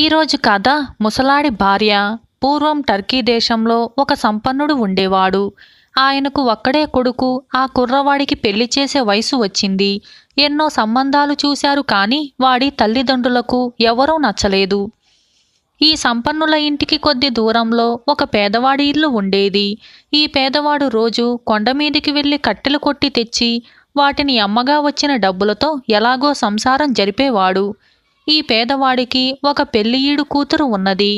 ఈరోజు కథ ముసలాడి భార్య పూర్వం టర్కీ దేశంలో ఒక సంపన్నుడు ఉండేవాడు ఆయనకు ఒక్కడే కొడుకు ఆ కుర్రవాడికి పెళ్లి చేసే వయసు వచ్చింది ఎన్నో సంబంధాలు చూశారు కానీ వాడి తల్లిదండ్రులకు ఎవరూ నచ్చలేదు ఈ సంపన్నుల ఇంటికి కొద్ది దూరంలో ఒక పేదవాడి ఇల్లు ఉండేది ఈ పేదవాడు రోజు కొండమీదికి వెళ్ళి కట్టెలు కొట్టి తెచ్చి వాటిని అమ్మగా వచ్చిన డబ్బులతో ఎలాగో సంసారం జరిపేవాడు ఈ పేదవాడికి ఒక పెళ్లియీడు కూతురు ఉన్నది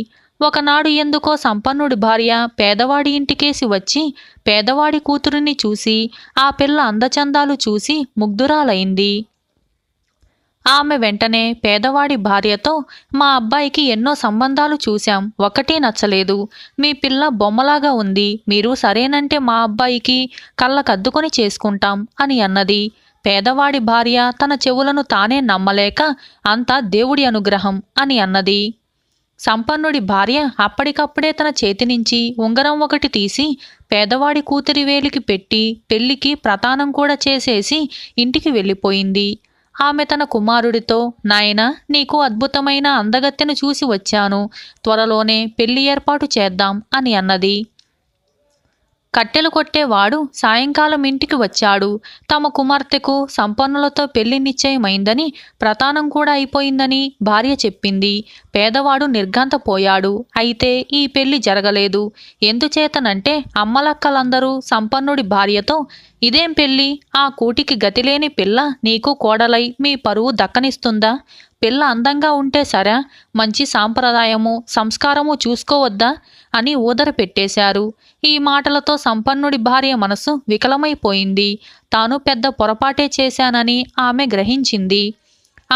ఒకనాడు ఎందుకో సంపన్నుడి భార్య పేదవాడి ఇంటికేసి వచ్చి పేదవాడి కూతురిని చూసి ఆ పిల్ల అందచందాలు చూసి ముగ్ధురాలైంది ఆమె వెంటనే పేదవాడి భార్యతో మా అబ్బాయికి ఎన్నో సంబంధాలు చూశాం ఒకటి నచ్చలేదు మీ పిల్ల బొమ్మలాగా ఉంది మీరు సరేనంటే మా అబ్బాయికి కళ్ళకద్దుకొని చేసుకుంటాం అని అన్నది పేదవాడి భార్య తన చెవులను తానే నమ్మలేక అంతా దేవుడి అనుగ్రహం అని అన్నది సంపన్నుడి భార్య అప్పటికప్పుడే తన చేతి నుంచి ఉంగరం ఒకటి తీసి పేదవాడి కూతురి వేలికి పెట్టి పెళ్లికి ప్రతానం కూడా చేసేసి ఇంటికి వెళ్ళిపోయింది ఆమె తన కుమారుడితో నాయన నీకు అద్భుతమైన అందగత్తెను చూసి వచ్చాను త్వరలోనే పెళ్లి ఏర్పాటు చేద్దాం అని అన్నది కట్టెలు కొట్టేవాడు సాయంకాలం ఇంటికి వచ్చాడు తమ కుమార్తెకు సంపన్నులతో పెళ్లి నిశ్చయమైందని ప్రతానం కూడా అయిపోయిందని భార్య చెప్పింది పేదవాడు నిర్ఘాంతపోయాడు అయితే ఈ పెళ్లి జరగలేదు ఎందుచేతనంటే అమ్మలక్కలందరూ సంపన్నుడి భార్యతో ఇదేం పెళ్ళి ఆ కూటికి గతిలేని పిల్ల నీకు కోడలై మీ పరువు దక్కనిస్తుందా పిల్ల అందంగా ఉంటే సరే మంచి సాంప్రదాయము సంస్కారము చూసుకోవద్దా అని ఊదర పెట్టేశారు ఈ మాటలతో సంపన్నుడి భార్య మనసు వికలమైపోయింది తాను పెద్ద పొరపాటే చేశానని ఆమె గ్రహించింది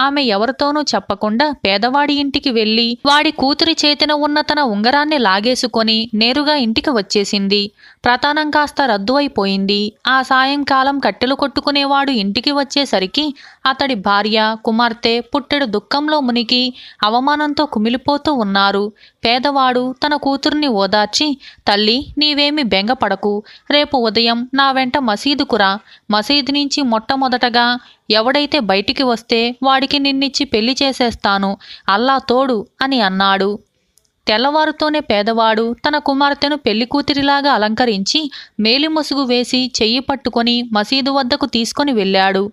ఆమె ఎవరితోనూ చెప్పకుండా పేదవాడి ఇంటికి వెళ్ళి వాడి కూతురి చేతిన ఉన్న తన ఉంగరాన్ని లాగేసుకొని నేరుగా ఇంటికి వచ్చేసింది ప్రతానం కాస్త రద్దు అయిపోయింది ఆ సాయంకాలం కట్టెలు కొట్టుకునేవాడు ఇంటికి వచ్చేసరికి అతడి భార్య కుమార్తె పుట్టెడు దుఃఖంలో మునిగి అవమానంతో కుమిలిపోతూ ఉన్నారు పేదవాడు తన కూతుర్ని ఓదార్చి తల్లి నీవేమి బెంగపడకు రేపు ఉదయం నా వెంట మసీదుకురా మసీదు నుంచి మొట్టమొదటగా ఎవడైతే బయటికి వస్తే వాడికి నిన్నిచ్చి పెళ్లి చేసేస్తాను అల్లా తోడు అని అన్నాడు తెల్లవారుతోనే పేదవాడు తన కుమార్తెను పెళ్లికూతిరిలాగా అలంకరించి మేలిమొసుగు వేసి చెయ్యి పట్టుకొని మసీదు వద్దకు తీసుకొని వెళ్ళాడు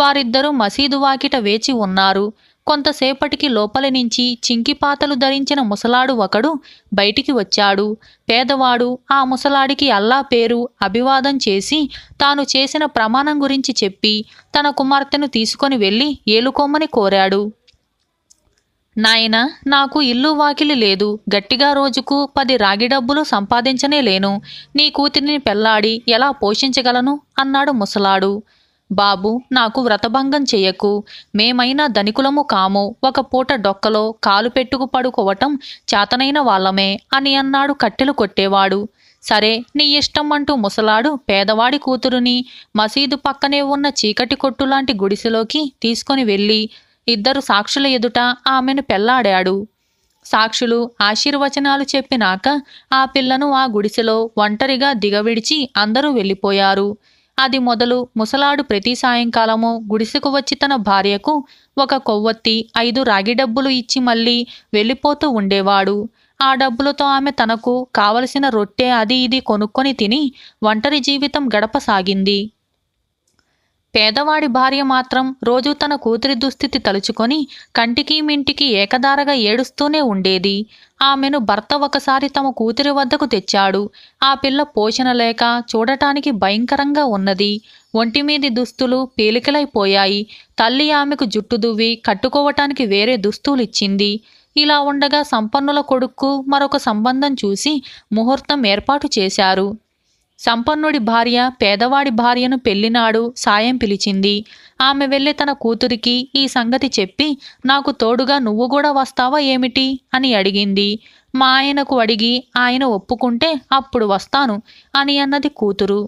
వారిద్దరూ మసీదు వాకిట వేచి ఉన్నారు కొంతసేపటికి లోపలి నుంచి చింకిపాతలు ధరించిన ముసలాడు ఒకడు బయటికి వచ్చాడు పేదవాడు ఆ ముసలాడికి అల్లా పేరు అభివాదం చేసి తాను చేసిన ప్రమాణం గురించి చెప్పి తన కుమార్తెను తీసుకొని వెళ్ళి ఏలుకోమని కోరాడు నాయన నాకు ఇల్లు వాకిలి లేదు గట్టిగా రోజుకు పది రాగి డబ్బులు సంపాదించనే లేను నీ కూతురిని పెళ్లాడి ఎలా పోషించగలను అన్నాడు ముసలాడు బాబు నాకు వ్రతభంగం చెయ్యకు మేమైనా ధనికులము కాము ఒక పూట డొక్కలో కాలు పెట్టుకు పడుకోవటం చేతనైన వాళ్ళమే అని అన్నాడు కట్టెలు కొట్టేవాడు సరే నీ ఇష్టం అంటూ ముసలాడు పేదవాడి కూతురుని మసీదు పక్కనే ఉన్న చీకటి కొట్టు లాంటి గుడిసెలోకి తీసుకొని వెళ్ళి ఇద్దరు సాక్షుల ఎదుట ఆమెను పెళ్లాడాడు సాక్షులు ఆశీర్వచనాలు చెప్పినాక ఆ పిల్లను ఆ గుడిసెలో ఒంటరిగా దిగవిడిచి అందరూ వెళ్ళిపోయారు అది మొదలు ముసలాడు ప్రతి సాయంకాలము గుడిసెకు వచ్చి తన భార్యకు ఒక కొవ్వొత్తి ఐదు రాగి డబ్బులు ఇచ్చి మళ్ళీ వెళ్ళిపోతూ ఉండేవాడు ఆ డబ్బులతో ఆమె తనకు కావలసిన రొట్టె అది ఇది కొనుక్కొని తిని ఒంటరి జీవితం గడపసాగింది పేదవాడి భార్య మాత్రం రోజు తన కూతురి దుస్థితి తలుచుకొని కంటికి మింటికి ఏకదారగా ఏడుస్తూనే ఉండేది ఆమెను భర్త ఒకసారి తమ కూతురి వద్దకు తెచ్చాడు ఆ పిల్ల పోషణ లేక చూడటానికి భయంకరంగా ఉన్నది ఒంటిమీది దుస్తులు పీలికలైపోయాయి తల్లి ఆమెకు జుట్టు దువ్వి కట్టుకోవటానికి వేరే దుస్తులిచ్చింది ఇలా ఉండగా సంపన్నుల కొడుక్కు మరొక సంబంధం చూసి ముహూర్తం ఏర్పాటు చేశారు సంపన్నుడి భార్య పేదవాడి భార్యను పెళ్లినాడు సాయం పిలిచింది ఆమె వెళ్ళి తన కూతురికి ఈ సంగతి చెప్పి నాకు తోడుగా నువ్వు కూడా వస్తావా ఏమిటి అని అడిగింది మా ఆయనకు అడిగి ఆయన ఒప్పుకుంటే అప్పుడు వస్తాను అని అన్నది కూతురు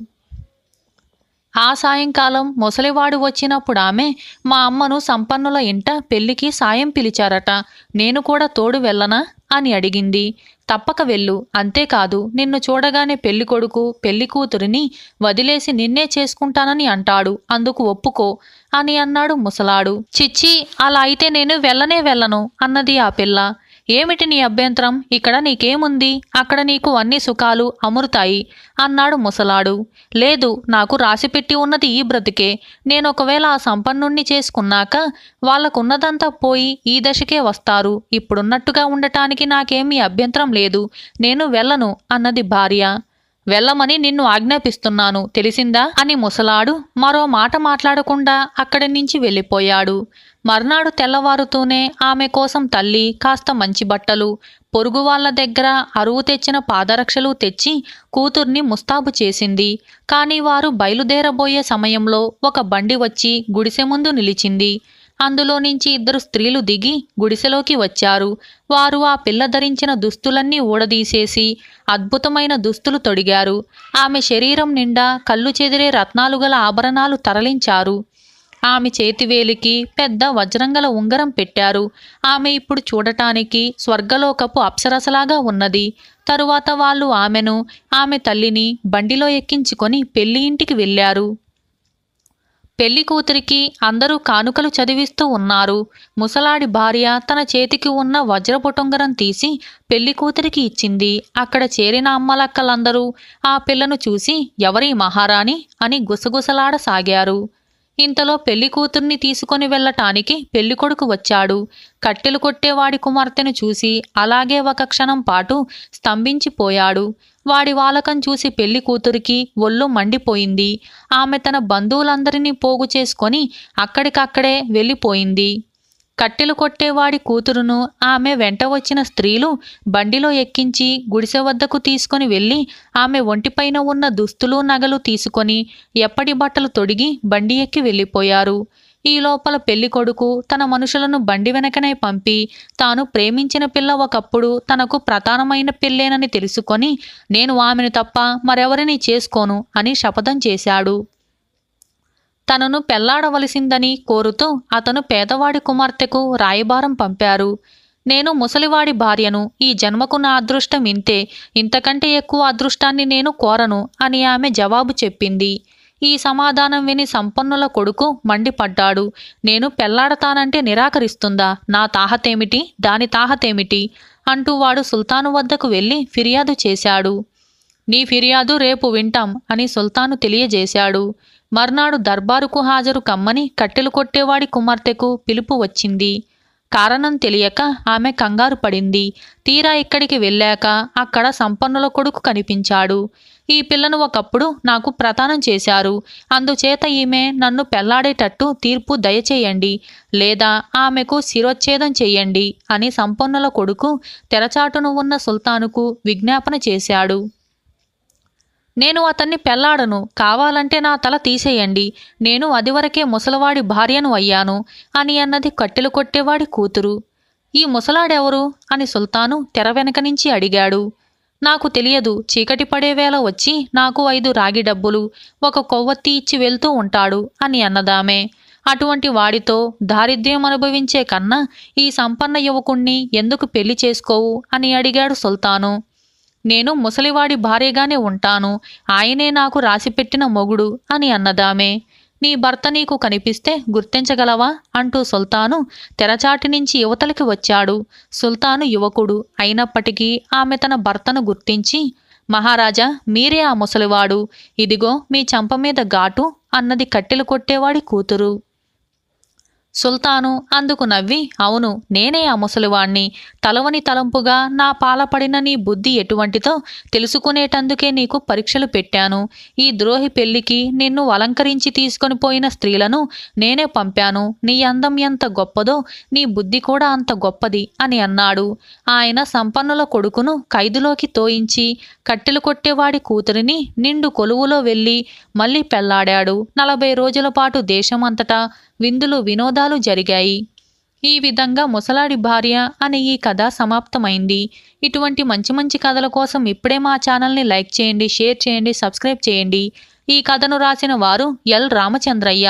ఆ సాయంకాలం ముసలివాడు వచ్చినప్పుడు ఆమె మా అమ్మను సంపన్నుల ఇంట పెళ్లికి సాయం పిలిచారట నేను కూడా తోడు వెళ్ళనా అని అడిగింది తప్పక వెళ్ళు అంతేకాదు నిన్ను చూడగానే పెళ్ళికొడుకు పెళ్ళికూతురిని వదిలేసి నిన్నే చేసుకుంటానని అంటాడు అందుకు ఒప్పుకో అని అన్నాడు ముసలాడు చిచ్చి అలా అయితే నేను వెళ్ళనే వెళ్ళను అన్నది ఆ పిల్ల ఏమిటి నీ అభ్యంతరం ఇక్కడ నీకేముంది అక్కడ నీకు అన్ని సుఖాలు అమురుతాయి అన్నాడు ముసలాడు లేదు నాకు రాసిపెట్టి ఉన్నది ఈ బ్రతికే నేనొకవేళ ఆ సంపన్నుణ్ణి చేసుకున్నాక వాళ్ళకున్నదంతా పోయి ఈ దశకే వస్తారు ఇప్పుడున్నట్టుగా ఉండటానికి నాకేమీ అభ్యంతరం లేదు నేను వెళ్ళను అన్నది భార్య వెళ్ళమని నిన్ను ఆజ్ఞాపిస్తున్నాను తెలిసిందా అని ముసలాడు మరో మాట మాట్లాడకుండా అక్కడి నుంచి వెళ్ళిపోయాడు మర్నాడు తెల్లవారుతూనే ఆమె కోసం తల్లి కాస్త మంచి బట్టలు పొరుగు వాళ్ళ దగ్గర అరువు తెచ్చిన పాదరక్షలు తెచ్చి కూతుర్ని ముస్తాబు చేసింది కాని వారు బయలుదేరబోయే సమయంలో ఒక బండి వచ్చి గుడిసె ముందు నిలిచింది అందులో నుంచి ఇద్దరు స్త్రీలు దిగి గుడిసెలోకి వచ్చారు వారు ఆ పిల్ల ధరించిన దుస్తులన్నీ ఊడదీసేసి అద్భుతమైన దుస్తులు తొడిగారు ఆమె శరీరం నిండా కళ్ళు చెదిరే రత్నాలు గల ఆభరణాలు తరలించారు ఆమె చేతివేలికి పెద్ద వజ్రంగల ఉంగరం పెట్టారు ఆమె ఇప్పుడు చూడటానికి స్వర్గలోకపు అప్సరసలాగా ఉన్నది తరువాత వాళ్ళు ఆమెను ఆమె తల్లిని బండిలో ఎక్కించుకొని పెళ్లి ఇంటికి వెళ్ళారు పెళ్లి కూతురికి అందరూ కానుకలు చదివిస్తూ ఉన్నారు ముసలాడి భార్య తన చేతికి ఉన్న వజ్రపుటుంగరం తీసి పెళ్లి కూతురికి ఇచ్చింది అక్కడ చేరిన అమ్మలక్కలందరూ ఆ పిల్లను చూసి ఎవరి మహారాణి అని గుసగుసలాడసాగారు ఇంతలో పెళ్లి కూతుర్ని తీసుకొని వెళ్లటానికి పెళ్లికొడుకు వచ్చాడు కట్టెలు కొట్టేవాడి కుమార్తెను చూసి అలాగే ఒక క్షణం పాటు స్తంభించిపోయాడు వాడి వాలకం చూసి పెళ్లి కూతురికి ఒళ్ళు మండిపోయింది ఆమె తన బంధువులందరినీ పోగు చేసుకొని అక్కడికక్కడే వెళ్ళిపోయింది కట్టెలు కొట్టేవాడి కూతురును ఆమె వెంట వచ్చిన స్త్రీలు బండిలో ఎక్కించి గుడిసె వద్దకు తీసుకొని వెళ్ళి ఆమె ఒంటిపైన ఉన్న దుస్తులు నగలు తీసుకొని ఎప్పటి బట్టలు తొడిగి బండి ఎక్కి వెళ్ళిపోయారు ఈ లోపల పెళ్లి కొడుకు తన మనుషులను బండి వెనకనే పంపి తాను ప్రేమించిన పిల్ల ఒకప్పుడు తనకు ప్రధానమైన పెళ్ళేనని తెలుసుకొని నేను ఆమెను తప్ప మరెవరిని చేసుకోను అని శపథం చేశాడు తనను పెళ్లాడవలసిందని కోరుతూ అతను పేదవాడి కుమార్తెకు రాయబారం పంపారు నేను ముసలివాడి భార్యను ఈ జన్మకు నా అదృష్టం ఇంతే ఇంతకంటే ఎక్కువ అదృష్టాన్ని నేను కోరను అని ఆమె జవాబు చెప్పింది ఈ సమాధానం విని సంపన్నుల కొడుకు మండిపడ్డాడు నేను పెళ్లాడతానంటే నిరాకరిస్తుందా నా తాహతేమిటి దాని తాహతేమిటి అంటూ వాడు సుల్తాను వద్దకు వెళ్ళి ఫిర్యాదు చేశాడు నీ ఫిర్యాదు రేపు వింటాం అని సుల్తాను తెలియజేశాడు మర్నాడు దర్బారుకు హాజరు కమ్మని కట్టెలు కొట్టేవాడి కుమార్తెకు పిలుపు వచ్చింది కారణం తెలియక ఆమె కంగారు పడింది తీరా ఇక్కడికి వెళ్ళాక అక్కడ సంపన్నుల కొడుకు కనిపించాడు ఈ పిల్లను ఒకప్పుడు నాకు ప్రతానం చేశారు అందుచేత ఈమె నన్ను పెళ్లాడేటట్టు తీర్పు దయచేయండి లేదా ఆమెకు శిరోచ్ఛేదం చేయండి అని సంపన్నుల కొడుకు తెరచాటును ఉన్న సుల్తానుకు విజ్ఞాపన చేశాడు నేను అతన్ని పెళ్లాడను కావాలంటే నా తల తీసేయండి నేను అదివరకే ముసలవాడి భార్యను అయ్యాను అని అన్నది కట్టెలు కొట్టేవాడి కూతురు ఈ ముసలాడెవరు అని సుల్తాను తెర వెనక నుంచి అడిగాడు నాకు తెలియదు చీకటి పడేవేళ వచ్చి నాకు ఐదు రాగి డబ్బులు ఒక కొవ్వొత్తి ఇచ్చి వెళ్తూ ఉంటాడు అని అన్నదామే అటువంటి వాడితో దారిద్ర్యం అనుభవించే కన్నా ఈ సంపన్న యువకుణ్ణి ఎందుకు పెళ్లి చేసుకోవు అని అడిగాడు సుల్తాను నేను ముసలివాడి భార్యగానే ఉంటాను ఆయనే నాకు రాసిపెట్టిన మొగుడు అని అన్నదామే నీ భర్త నీకు కనిపిస్తే గుర్తించగలవా అంటూ సుల్తాను తెరచాటి నుంచి యువతలకి వచ్చాడు సుల్తాను యువకుడు అయినప్పటికీ ఆమె తన భర్తను గుర్తించి మహారాజా మీరే ఆ ముసలివాడు ఇదిగో మీ చంప మీద ఘాటు అన్నది కట్టెలు కొట్టేవాడి కూతురు సుల్తాను అందుకు నవ్వి అవును నేనే ఆ ముసలివాణ్ణి తలవని తలంపుగా నా పాలపడిన నీ బుద్ధి ఎటువంటిదో తెలుసుకునేటందుకే నీకు పరీక్షలు పెట్టాను ఈ ద్రోహి పెళ్లికి నిన్ను అలంకరించి తీసుకొని పోయిన స్త్రీలను నేనే పంపాను నీ అందం ఎంత గొప్పదో నీ బుద్ధి కూడా అంత గొప్పది అని అన్నాడు ఆయన సంపన్నుల కొడుకును ఖైదులోకి తోయించి కట్టెలు కొట్టేవాడి కూతురిని నిండు కొలువులో వెళ్ళి మళ్ళీ పెళ్లాడాడు నలభై రోజుల పాటు దేశమంతటా విందులు వినోదాలు జరిగాయి ఈ విధంగా ముసలాడి భార్య అనే ఈ కథ సమాప్తమైంది ఇటువంటి మంచి మంచి కథల కోసం ఇప్పుడే మా ఛానల్ని లైక్ చేయండి షేర్ చేయండి సబ్స్క్రైబ్ చేయండి ఈ కథను రాసిన వారు ఎల్ రామచంద్రయ్య